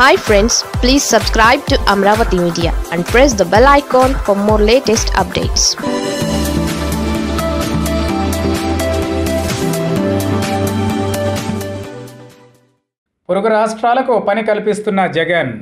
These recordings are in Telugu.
hi friends please subscribe to Amaravati media and press the bell icon for more latest updates పొరుగు రాష్ట్రాలకు పని కల్పిస్తున్న జగన్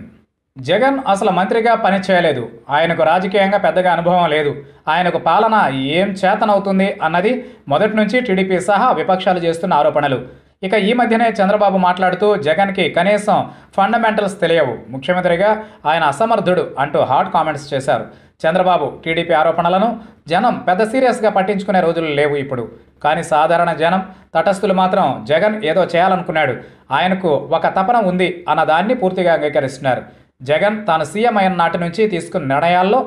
జగన్ అసలు మంత్రిగా పని చేయలేదు ఆయనకు రాజకీయంగా పెద్దగా అనుభవం లేదు ఆయనకు పాలన ఏం చేతనవుతుంది అన్నది మొదటి నుంచి టీడీపీ సహా విపక్షాలు చేస్తున్న ఆరోపణలు ఇక ఈ మధ్యనే చంద్రబాబు మాట్లాడుతూ జగన్కి కనీసం ఫండమెంటల్స్ తెలియవు ముఖ్యమంత్రిగా ఆయన అసమర్థుడు అంటూ హాట్ కామెంట్స్ చేశారు చంద్రబాబు టీడీపీ ఆరోపణలను జనం పెద్ద సీరియస్గా పట్టించుకునే రోజులు లేవు ఇప్పుడు కానీ సాధారణ జనం తటస్థులు మాత్రం జగన్ ఏదో చేయాలనుకున్నాడు ఆయనకు ఒక తపన ఉంది అన్నదాన్ని పూర్తిగా అంగీకరిస్తున్నారు జగన్ తాను సీఎం అయిన నాటి నుంచి తీసుకున్న నిర్ణయాల్లో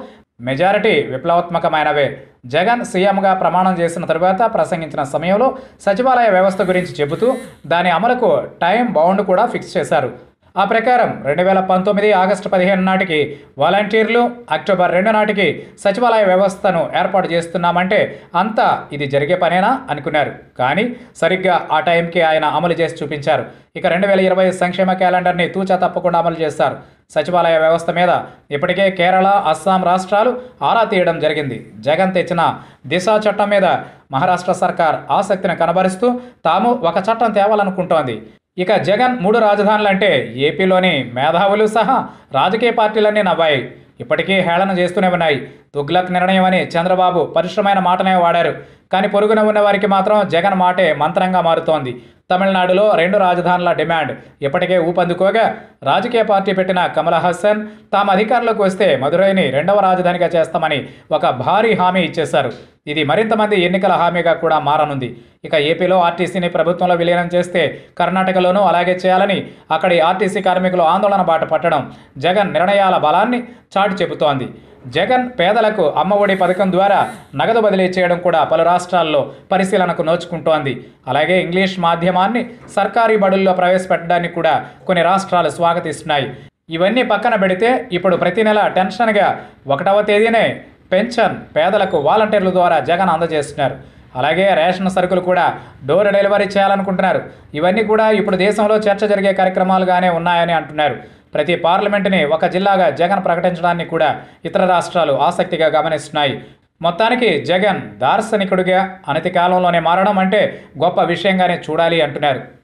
మెజారిటీ విప్లవాత్మకమైనవే జగన్ సీఎంగా ప్రమాణం చేసిన తరువాత ప్రసంగించిన సమయంలో సచివాలయ వ్యవస్థ గురించి చెబుతూ దాని అమలుకు టైం బౌండ్ కూడా ఫిక్స్ చేశారు ఆ ప్రకారం రెండు వేల పంతొమ్మిది ఆగస్టు పదిహేను నాటికి వాలంటీర్లు అక్టోబర్ రెండు నాటికి సచివాలయ వ్యవస్థను ఏర్పాటు చేస్తున్నామంటే అంతా ఇది జరిగే పనేనా అనుకున్నారు కానీ సరిగ్గా ఆ టైంకి ఆయన అమలు చేసి చూపించారు ఇక రెండు వేల ఇరవై సంక్షేమ క్యాలెండర్ని తూచా తప్పకుండా అమలు చేస్తారు సచివాలయ వ్యవస్థ మీద ఇప్పటికే కేరళ అస్సాం రాష్ట్రాలు ఆరా తీయడం జరిగింది జగన్ తెచ్చిన దిశ చట్టం మీద మహారాష్ట్ర సర్కార్ ఆసక్తిని కనబరుస్తూ తాము ఒక చట్టం తేవాలనుకుంటోంది ఇక జగన్ మూడు అంటే ఏపీలోని మేధావులు సహా రాజకీయ పార్టీలన్నీ నవ్వాయి ఇప్పటికీ హేళన చేస్తూనే ఉన్నాయి తుగ్లక్ నిర్ణయం అని చంద్రబాబు పరిశ్రమైన మాటనే వాడారు కానీ పొరుగున ఉన్న వారికి మాత్రం జగన్ మాటే మంత్రంగా మారుతోంది తమిళనాడులో రెండు రాజధానుల డిమాండ్ ఇప్పటికే ఊపందుకోగా రాజకీయ పార్టీ పెట్టిన కమల్ హసన్ తాము అధికారంలోకి వస్తే మదురైని రెండవ రాజధానిగా చేస్తామని ఒక భారీ హామీ ఇచ్చేశారు ఇది మరింత మంది ఎన్నికల హామీగా కూడా మారనుంది ఇక ఏపీలో ఆర్టీసీని ప్రభుత్వంలో విలీనం చేస్తే కర్ణాటకలోనూ అలాగే చేయాలని అక్కడి ఆర్టీసీ కార్మికులు ఆందోళన బాట పట్టడం జగన్ నిర్ణయాల బలాన్ని చాటి చెబుతోంది జగన్ పేదలకు అమ్మఒడి పథకం ద్వారా నగదు బదిలీ చేయడం కూడా పలు రాష్ట్రాల్లో పరిశీలనకు నోచుకుంటోంది అలాగే ఇంగ్లీష్ మాధ్యమాన్ని సర్కారీ బడుల్లో ప్రవేశపెట్టడానికి కూడా కొన్ని రాష్ట్రాలు స్వాగతిస్తున్నాయి ఇవన్నీ పక్కన పెడితే ఇప్పుడు ప్రతి నెల టెన్షన్గా ఒకటవ తేదీనే పెన్షన్ పేదలకు వాలంటీర్ల ద్వారా జగన్ అందజేస్తున్నారు అలాగే రేషన్ సరుకులు కూడా డోర్ డెలివరీ చేయాలనుకుంటున్నారు ఇవన్నీ కూడా ఇప్పుడు దేశంలో చర్చ జరిగే కార్యక్రమాలుగానే ఉన్నాయని అంటున్నారు ప్రతి పార్లమెంటుని ఒక జిల్లాగా జగన్ ప్రకటించడాన్ని కూడా ఇతర రాష్ట్రాలు ఆసక్తిగా గమనిస్తున్నాయి మొత్తానికి జగన్ దార్శనికుడిగా అనతి కాలంలోనే మారడం అంటే గొప్ప విషయంగానే చూడాలి అంటున్నారు